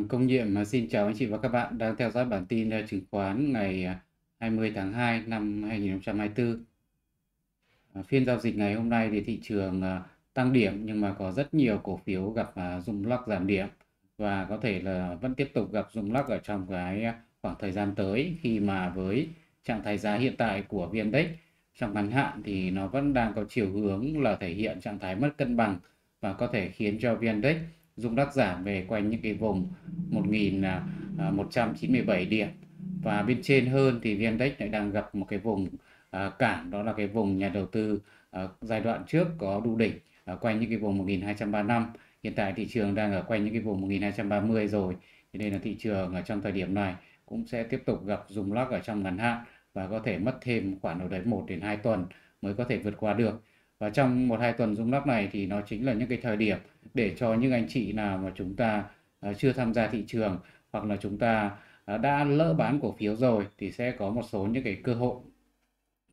Vâng, công Nhiệm xin chào anh chị và các bạn đang theo dõi bản tin à, chứng khoán ngày 20 à, tháng 2 năm 2024. À, phiên giao dịch ngày hôm nay thì thị trường tăng điểm nhưng mà có rất nhiều cổ phiếu gặp rung lắc giảm điểm và có thể là vẫn tiếp tục gặp rung lắc ở trong cái khoảng thời gian tới khi mà với trạng thái giá hiện tại của VN-Index trong ngắn hạn thì nó vẫn đang có chiều hướng là thể hiện trạng thái mất cân bằng và có thể khiến cho VN-Index rung lắc giảm về quanh những cái vùng 1.197 à, à, điểm và bên trên hơn thì VN-Index lại đang gặp một cái vùng à, cản đó là cái vùng nhà đầu tư giai đoạn trước có đu đỉnh quanh những cái vùng 1235 hiện tại thị trường đang ở quanh những cái vùng 1230 rồi nên là thị trường ở trong thời điểm này cũng sẽ tiếp tục gặp rung lắc ở trong ngắn hạn và có thể mất thêm khoảng đâu đấy 1 đến 2 tuần mới có thể vượt qua được và trong một hai tuần rung lắc này thì nó chính là những cái thời điểm để cho những anh chị nào mà chúng ta à, chưa tham gia thị trường hoặc là chúng ta à, đã lỡ bán cổ phiếu rồi thì sẽ có một số những cái cơ hội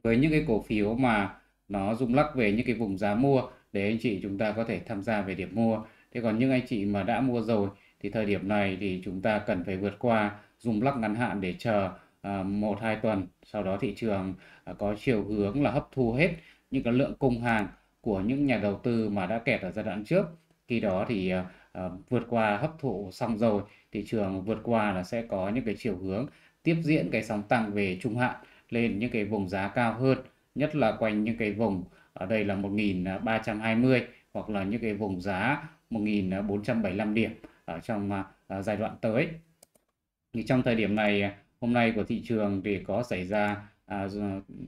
với những cái cổ phiếu mà nó rung lắc về những cái vùng giá mua để anh chị chúng ta có thể tham gia về điểm mua thế còn những anh chị mà đã mua rồi thì thời điểm này thì chúng ta cần phải vượt qua rung lắc ngắn hạn để chờ à, một hai tuần sau đó thị trường có chiều hướng là hấp thu hết những cái lượng cung hàng của những nhà đầu tư mà đã kẹt ở giai đoạn trước khi đó thì uh, vượt qua hấp thụ xong rồi thị trường vượt qua là sẽ có những cái chiều hướng tiếp diễn cái sóng tăng về trung hạn lên những cái vùng giá cao hơn nhất là quanh những cái vùng ở đây là 1320 hoặc là những cái vùng giá 1475 điểm ở trong uh, giai đoạn tới thì trong thời điểm này hôm nay của thị trường thì có xảy ra À,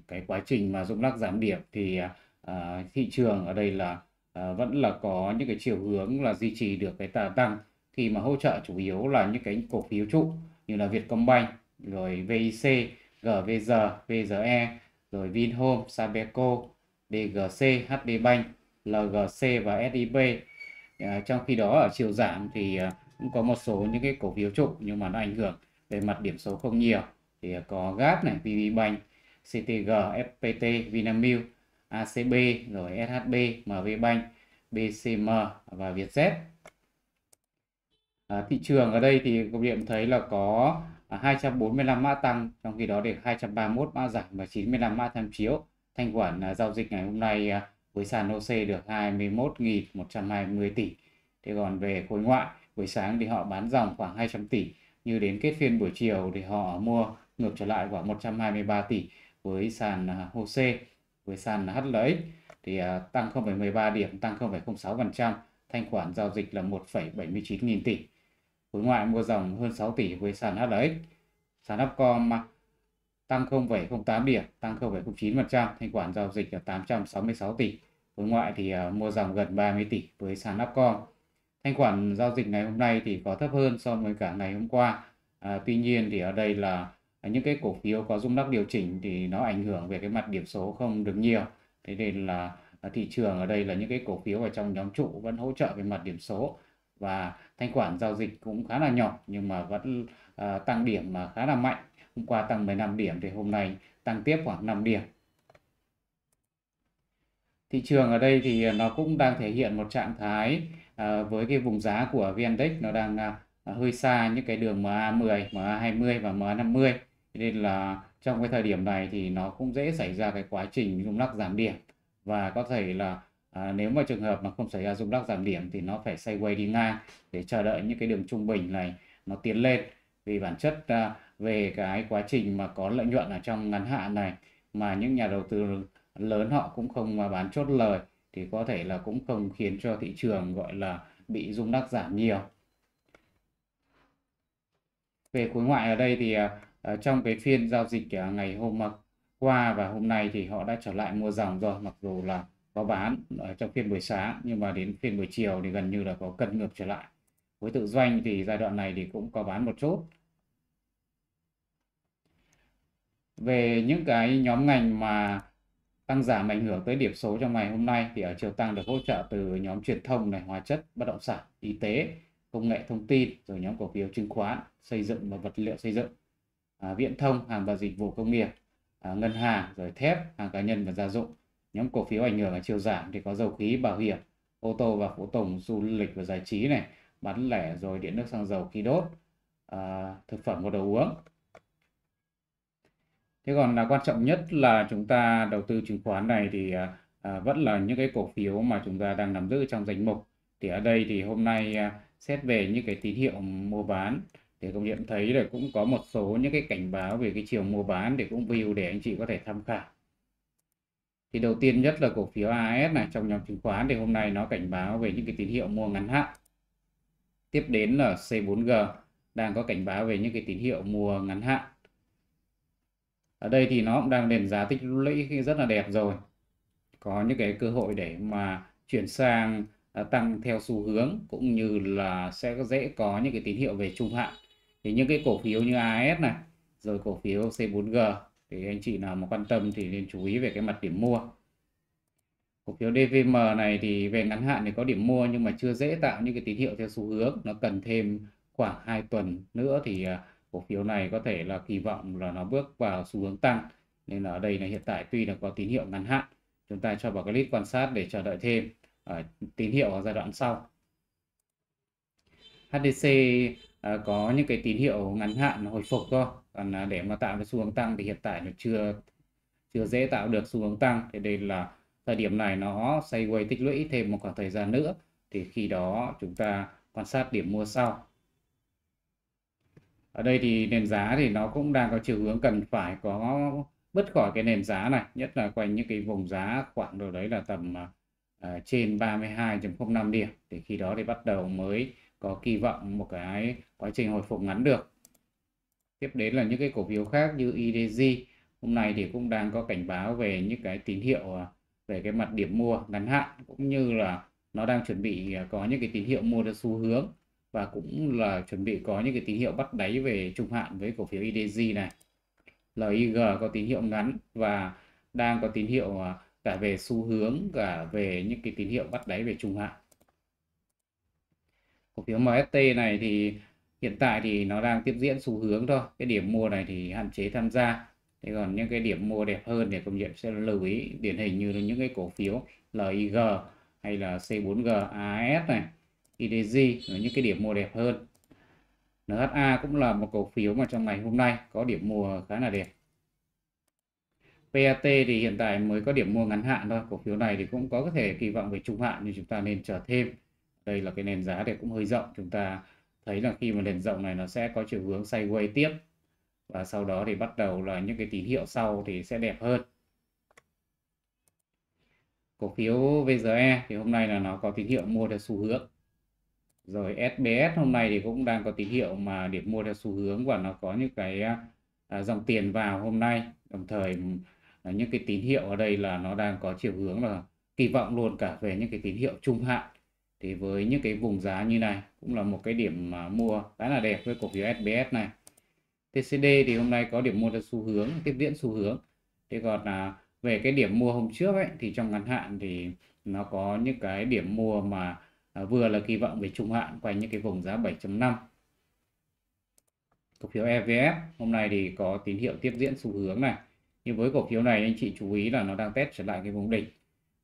cái quá trình mà rung lắc giảm điểm thì à, thị trường ở đây là à, vẫn là có những cái chiều hướng là duy trì được cái tà tăng khi mà hỗ trợ chủ yếu là những cái cổ phiếu trụ như là Vietcombank rồi VIC, GVG, VGE, rồi Vinhome, Sabeco, DGC, HD Bank, LGC và SIB. trong khi đó ở chiều giảm thì cũng có một số những cái cổ phiếu trụ nhưng mà nó ảnh hưởng về mặt điểm số không nhiều thì có GAP này, VB Bank, CTG, FPT, Vinamilk, ACB, rồi SHB, MB Bank, BCM và Vietjet. À, thị trường ở đây thì các bạn thấy là có 245 à, mã tăng, trong khi đó để 231 mã giảm và 95 mã tham chiếu. Thanh khoản à, giao dịch ngày hôm nay à, với sàn HOSE được 21.120 tỷ. Thế còn về khối ngoại, buổi sáng thì họ bán dòng khoảng 200 tỷ, như đến kết phiên buổi chiều thì họ mua ngược trở lại khoảng 123 tỷ với sàn à, HOSE với sàn HLX thì à, tăng 0,13 điểm, tăng 0,06%, thanh khoản giao dịch là 1,79 nghìn tỷ. Khối ngoại mua dòng hơn 6 tỷ với sàn HLX. Sàn Upcom tăng 0,08 điểm, tăng 0,09%, thanh khoản giao dịch là 866 tỷ. Khối ngoại thì à, mua dòng gần 30 tỷ với sàn Upcom. Thanh khoản giao dịch ngày hôm nay thì có thấp hơn so với cả ngày hôm qua. À, tuy nhiên thì ở đây là những cái cổ phiếu có rung lắc điều chỉnh thì nó ảnh hưởng về cái mặt điểm số không được nhiều thế nên là à, thị trường ở đây là những cái cổ phiếu ở trong nhóm trụ vẫn hỗ trợ về mặt điểm số và thanh khoản giao dịch cũng khá là nhỏ nhưng mà vẫn uh, tăng điểm mà khá là mạnh hôm qua tăng 15 điểm thì hôm nay tăng tiếp khoảng 5 điểm thị trường ở đây thì nó cũng đang thể hiện một trạng thái uh, với cái vùng giá của vn nó đang uh, hơi xa những cái đường MA10, MA20 và MA50 nên là trong cái thời điểm này thì nó cũng dễ xảy ra cái quá trình rung lắc giảm điểm và có thể là à, nếu mà trường hợp mà không xảy ra rung lắc giảm điểm thì nó phải quay đi ngang để chờ đợi những cái đường trung bình này nó tiến lên vì bản chất à, về cái quá trình mà có lợi nhuận ở trong ngắn hạn này mà những nhà đầu tư lớn họ cũng không mà bán chốt lời thì có thể là cũng không khiến cho thị trường gọi là bị rung lắc giảm nhiều về khối ngoại ở đây thì à, Ờ, trong cái phiên giao dịch ờ, ngày hôm ờ, qua và hôm nay thì họ đã trở lại mua dòng rồi mặc dù là có bán ở trong phiên buổi sáng nhưng mà đến phiên buổi chiều thì gần như là có cân ngược trở lại với tự doanh thì giai đoạn này thì cũng có bán một chút về những cái nhóm ngành mà tăng giảm ảnh hưởng tới điểm số trong ngày hôm nay thì ở chiều tăng được hỗ trợ từ nhóm truyền thông này hóa chất bất động sản y tế công nghệ thông tin rồi nhóm cổ phiếu chứng khoán xây dựng và vật liệu xây dựng à, viễn thông hàng và dịch vụ công nghiệp à, ngân hàng rồi thép hàng cá nhân và gia dụng nhóm cổ phiếu ảnh hưởng ở chiều giảm thì có dầu khí bảo hiểm ô tô và phụ tùng du lịch và giải trí này bán lẻ rồi điện nước xăng dầu khí đốt à, thực phẩm và đồ uống thế còn là quan trọng nhất là chúng ta đầu tư chứng khoán này thì à, à vẫn là những cái cổ phiếu mà chúng ta đang nắm giữ trong danh mục thì ở đây thì hôm nay à, xét về những cái tín hiệu mua bán thì công nhận thấy là cũng có một số những cái cảnh báo về cái chiều mua bán để cũng view để anh chị có thể tham khảo thì đầu tiên nhất là cổ phiếu AS này trong nhóm chứng khoán thì hôm nay nó cảnh báo về những cái tín hiệu mua ngắn hạn tiếp đến là C4G đang có cảnh báo về những cái tín hiệu mua ngắn hạn ở đây thì nó cũng đang nền giá tích lũy rất là đẹp rồi có những cái cơ hội để mà chuyển sang à, tăng theo xu hướng cũng như là sẽ dễ có những cái tín hiệu về trung hạn thì những cái cổ phiếu như AS này rồi cổ phiếu C4G thì anh chị nào mà quan tâm thì nên chú ý về cái mặt điểm mua cổ phiếu DVM này thì về ngắn hạn thì có điểm mua nhưng mà chưa dễ tạo những cái tín hiệu theo xu hướng nó cần thêm khoảng 2 tuần nữa thì à, cổ phiếu này có thể là kỳ vọng là nó bước vào xu hướng tăng nên là ở đây là hiện tại tuy là có tín hiệu ngắn hạn chúng ta cho vào cái list quan sát để chờ đợi thêm ở à, tín hiệu ở giai đoạn sau HDC Ờ, có những cái tín hiệu ngắn hạn hồi phục thôi còn à, để mà tạo cái xu hướng tăng thì hiện tại nó chưa chưa dễ tạo được xu hướng tăng thì đây là thời điểm này nó quay tích lũy thêm một khoảng thời gian nữa thì khi đó chúng ta quan sát điểm mua sau ở đây thì nền giá thì nó cũng đang có chiều hướng cần phải có bứt khỏi cái nền giá này nhất là quanh những cái vùng giá khoảng độ đấy là tầm uh, trên 32.05 điểm thì khi đó thì bắt đầu mới có kỳ vọng một cái quá trình hồi phục ngắn được tiếp đến là những cái cổ phiếu khác như IDG e hôm nay thì cũng đang có cảnh báo về những cái tín hiệu à, về cái mặt điểm mua ngắn hạn cũng như là nó đang chuẩn bị à, có những cái tín hiệu mua theo xu hướng và cũng là chuẩn bị có những cái tín hiệu bắt đáy về trung hạn với cổ phiếu IDG e này LIG có tín hiệu ngắn và đang có tín hiệu à, cả về xu hướng cả về những cái tín hiệu bắt đáy về trung hạn cổ phiếu MST này thì hiện tại thì nó đang tiếp diễn xu hướng thôi cái điểm mua này thì hạn chế tham gia thế còn những cái điểm mua đẹp hơn thì công nhận sẽ lưu ý điển hình như những cái cổ phiếu LIG hay là C4G AS này IDG là những cái điểm mua đẹp hơn NHA cũng là một cổ phiếu mà trong ngày hôm nay có điểm mua khá là đẹp PAT e thì hiện tại mới có điểm mua ngắn hạn thôi cổ phiếu này thì cũng có thể kỳ vọng về trung hạn nhưng chúng ta nên chờ thêm đây là cái nền giá thì cũng hơi rộng chúng ta thấy là khi mà nền rộng này nó sẽ có chiều hướng sideways tiếp và sau đó thì bắt đầu là những cái tín hiệu sau thì sẽ đẹp hơn cổ phiếu VGE thì hôm nay là nó có tín hiệu mua theo xu hướng rồi SBS hôm nay thì cũng đang có tín hiệu mà điểm mua theo xu hướng và nó có những cái à, dòng tiền vào hôm nay đồng thời à, những cái tín hiệu ở đây là nó đang có chiều hướng là kỳ vọng luôn cả về những cái tín hiệu trung hạn thì với những cái vùng giá như này cũng là một cái điểm mà mua khá là đẹp với cổ phiếu SBS này TCD thì hôm nay có điểm mua theo xu hướng tiếp diễn xu hướng thế còn là về cái điểm mua hôm trước ấy thì trong ngắn hạn thì nó có những cái điểm mua mà à, vừa là kỳ vọng về trung hạn quanh những cái vùng giá 7.5 cổ phiếu EVF hôm nay thì có tín hiệu tiếp diễn xu hướng này nhưng với cổ phiếu này anh chị chú ý là nó đang test trở lại cái vùng đỉnh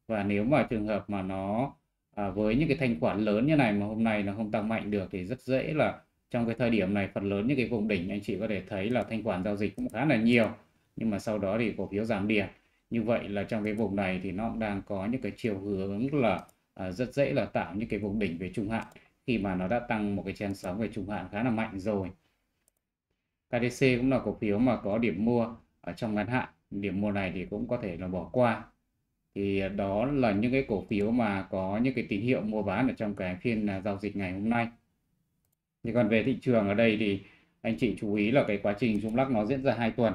và nếu mà trường hợp mà nó à, với những cái thanh khoản lớn như này mà hôm nay nó không tăng mạnh được thì rất dễ là trong cái thời điểm này phần lớn những cái vùng đỉnh anh chị có thể thấy là thanh khoản giao dịch cũng khá là nhiều nhưng mà sau đó thì cổ phiếu giảm điểm như vậy là trong cái vùng này thì nó cũng đang có những cái chiều hướng là à, rất dễ là tạo những cái vùng đỉnh về trung hạn khi mà nó đã tăng một cái chen sóng về trung hạn khá là mạnh rồi KDC cũng là cổ phiếu mà có điểm mua ở trong ngắn hạn điểm mua này thì cũng có thể là bỏ qua thì đó là những cái cổ phiếu mà có những cái tín hiệu mua bán ở trong cái phiên à, giao dịch ngày hôm nay thì còn về thị trường ở đây thì anh chị chú ý là cái quá trình rung lắc nó diễn ra hai tuần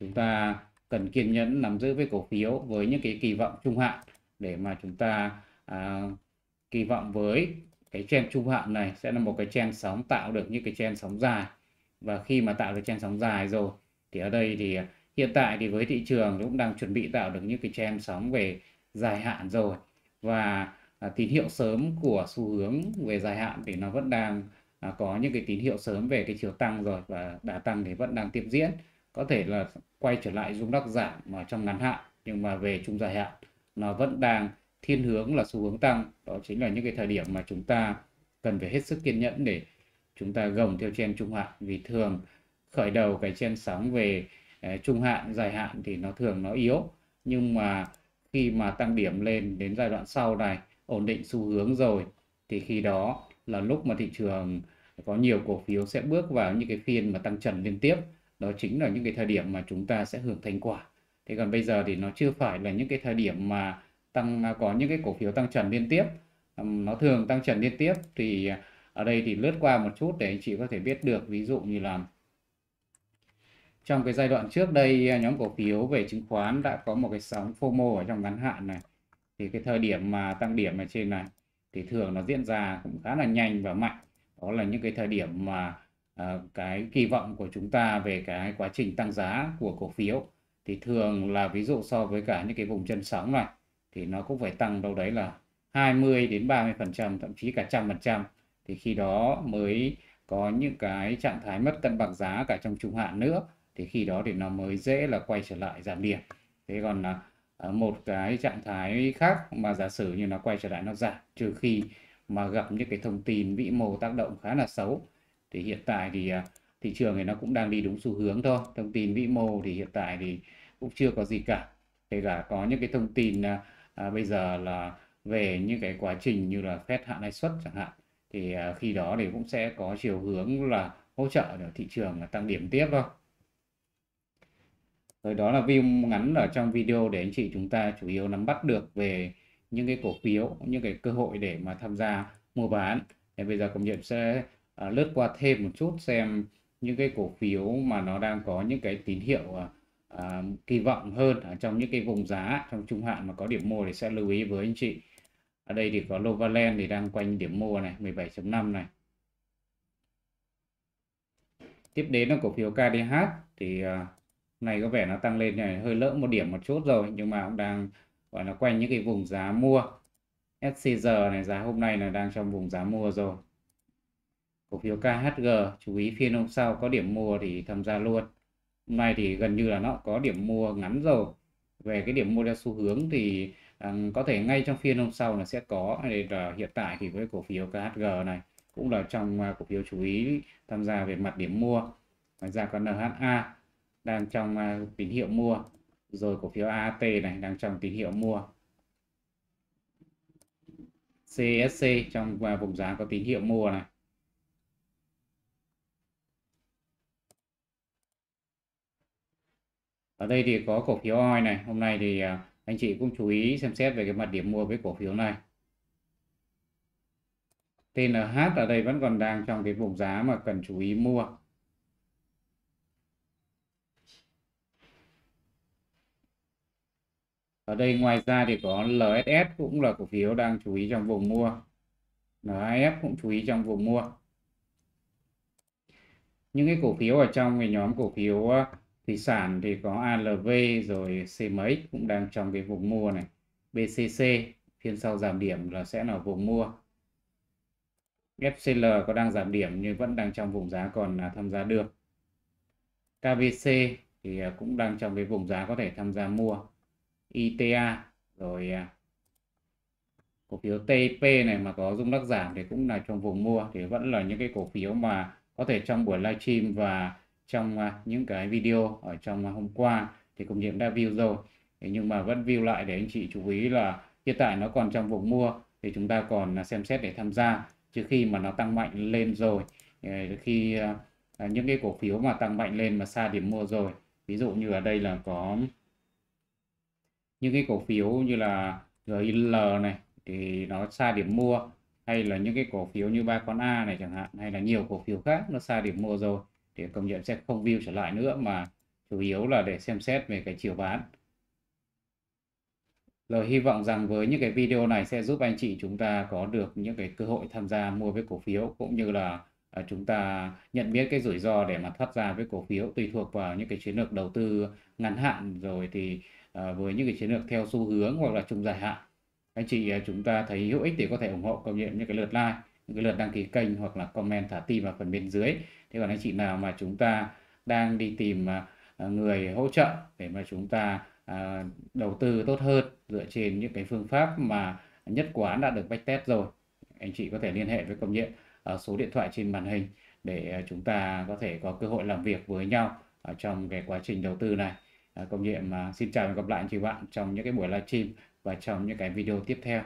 chúng ta cần kiên nhẫn nắm giữ với cổ phiếu với những cái kỳ vọng trung hạn để mà chúng ta à, kỳ vọng với cái trend trung hạn này sẽ là một cái trend sóng tạo được những cái trend sóng dài và khi mà tạo được trend sóng dài rồi thì ở đây thì hiện tại thì với thị trường cũng đang chuẩn bị tạo được những cái trend sóng về dài hạn rồi và à, tín hiệu sớm của xu hướng về dài hạn thì nó vẫn đang à, có những cái tín hiệu sớm về cái chiều tăng rồi và đã tăng thì vẫn đang tiếp diễn có thể là quay trở lại rung lắc giảm mà trong ngắn hạn nhưng mà về trung dài hạn nó vẫn đang thiên hướng là xu hướng tăng đó chính là những cái thời điểm mà chúng ta cần phải hết sức kiên nhẫn để chúng ta gồng theo chen trung hạn vì thường khởi đầu cái chen sóng về Ờ, trung hạn dài hạn thì nó thường nó yếu nhưng mà khi mà tăng điểm lên đến giai đoạn sau này ổn định xu hướng rồi thì khi đó là lúc mà thị trường có nhiều cổ phiếu sẽ bước vào những cái phiên mà tăng trần liên tiếp đó chính là những cái thời điểm mà chúng ta sẽ hưởng thành quả thế còn bây giờ thì nó chưa phải là những cái thời điểm mà tăng à, có những cái cổ phiếu tăng trần liên tiếp nó thường tăng trần liên tiếp thì ở đây thì lướt qua một chút để anh chị có thể biết được ví dụ như là trong cái giai đoạn trước đây à, nhóm cổ phiếu về chứng khoán đã có một cái sóng FOMO ở trong ngắn hạn này thì cái thời điểm mà tăng điểm ở trên này thì thường nó diễn ra cũng khá là nhanh và mạnh đó là những cái thời điểm mà à, cái kỳ vọng của chúng ta về cái quá trình tăng giá của cổ phiếu thì thường là ví dụ so với cả những cái vùng chân sóng này thì nó cũng phải tăng đâu đấy là 20 đến 30 phần trăm thậm chí cả trăm phần trăm thì khi đó mới có những cái trạng thái mất cân bằng giá cả trong trung hạn nữa thì khi đó thì nó mới dễ là quay trở lại giảm điểm thế còn là à, một cái trạng thái khác mà giả sử như nó quay trở lại nó giảm trừ khi mà gặp những cái thông tin vĩ mô tác động khá là xấu thì hiện tại thì à, thị trường thì nó cũng đang đi đúng xu hướng thôi thông tin vĩ mô thì hiện tại thì cũng chưa có gì cả kể cả có những cái thông tin à, à bây giờ là về những cái quá trình như là phép hạ lãi suất chẳng hạn thì à, khi đó thì cũng sẽ có chiều hướng là hỗ trợ được thị trường là tăng điểm tiếp thôi rồi đó là view ngắn ở trong video để anh chị chúng ta chủ yếu nắm bắt được về những cái cổ phiếu những cái cơ hội để mà tham gia mua bán thì bây giờ công nhận sẽ à, lướt qua thêm một chút xem những cái cổ phiếu mà nó đang có những cái tín hiệu à, à, kỳ vọng hơn ở trong những cái vùng giá trong trung hạn mà có điểm mua thì sẽ lưu ý với anh chị ở đây thì có Novaland thì đang quanh điểm mua này 17.5 này tiếp đến là cổ phiếu KDH thì à, này có vẻ nó tăng lên này hơi lỡ một điểm một chút rồi nhưng mà cũng đang gọi là quanh những cái vùng giá mua SCG này giá hôm nay là đang trong vùng giá mua rồi cổ phiếu KHG chú ý phiên hôm sau có điểm mua thì tham gia luôn hôm nay thì gần như là nó có điểm mua ngắn rồi về cái điểm mua theo xu hướng thì um, có thể ngay trong phiên hôm sau là sẽ có đây là hiện tại thì với cổ phiếu KHG này cũng là trong uh, cổ phiếu chú ý tham gia về mặt điểm mua ngoài ra có NHA đang trong à, tín hiệu mua rồi cổ phiếu AT này đang trong tín hiệu mua CSC trong à, vùng giá có tín hiệu mua này ở đây thì có cổ phiếu OI này hôm nay thì à, anh chị cũng chú ý xem xét về cái mặt điểm mua với cổ phiếu này TNH ở đây vẫn còn đang trong cái vùng giá mà cần chú ý mua ở đây ngoài ra thì có LSS cũng là cổ phiếu đang chú ý trong vùng mua NAF cũng chú ý trong vùng mua những cái cổ phiếu ở trong cái nhóm cổ phiếu thủy sản thì có ALV rồi CMX cũng đang trong cái vùng mua này BCC phiên sau giảm điểm là sẽ là vùng mua FCL có đang giảm điểm nhưng vẫn đang trong vùng giá còn à, tham gia được KVC thì à, cũng đang trong cái vùng giá có thể tham gia mua ITA rồi à, cổ phiếu TP này mà có rung lắc giảm thì cũng là trong vùng mua thì vẫn là những cái cổ phiếu mà có thể trong buổi livestream và trong à, những cái video ở trong à, hôm qua thì cũng cũng đã view rồi nhưng mà vẫn view lại để anh chị chú ý là hiện tại nó còn trong vùng mua thì chúng ta còn xem xét để tham gia chứ khi mà nó tăng mạnh lên rồi ờ, khi những cái cổ phiếu mà tăng mạnh lên mà xa điểm mua rồi ví dụ như ở đây là có những cái cổ phiếu như là GIL này thì nó xa điểm mua hay là những cái cổ phiếu như ba con A này chẳng hạn hay là nhiều cổ phiếu khác nó xa điểm mua rồi thì công nhận sẽ không view trở lại nữa mà chủ yếu là để xem xét về cái chiều bán lời hy vọng rằng với những cái video này sẽ giúp anh chị chúng ta có được những cái cơ hội tham gia mua với cổ phiếu cũng như là à, chúng ta nhận biết cái rủi ro để mà thoát ra với cổ phiếu tùy thuộc vào những cái chiến lược đầu tư ngắn hạn rồi thì À, với những cái chiến lược theo xu hướng hoặc là trung dài hạn anh chị à, chúng ta thấy hữu ích thì có thể ủng hộ công nhận những cái lượt like những cái lượt đăng ký kênh hoặc là comment thả tim vào phần bên dưới thế còn anh chị nào mà chúng ta đang đi tìm à, người hỗ trợ để mà chúng ta đầu tư tốt hơn dựa trên những cái phương pháp mà nhất quán đã được bách test rồi anh chị có thể liên hệ với công nhận ở số điện thoại trên màn hình để chúng ta có thể có cơ hội làm việc với nhau ở trong cái quá trình đầu tư này Ờ, công nhiệm xin chào và gặp lại anh chị bạn trong những cái buổi livestream và trong những cái video tiếp theo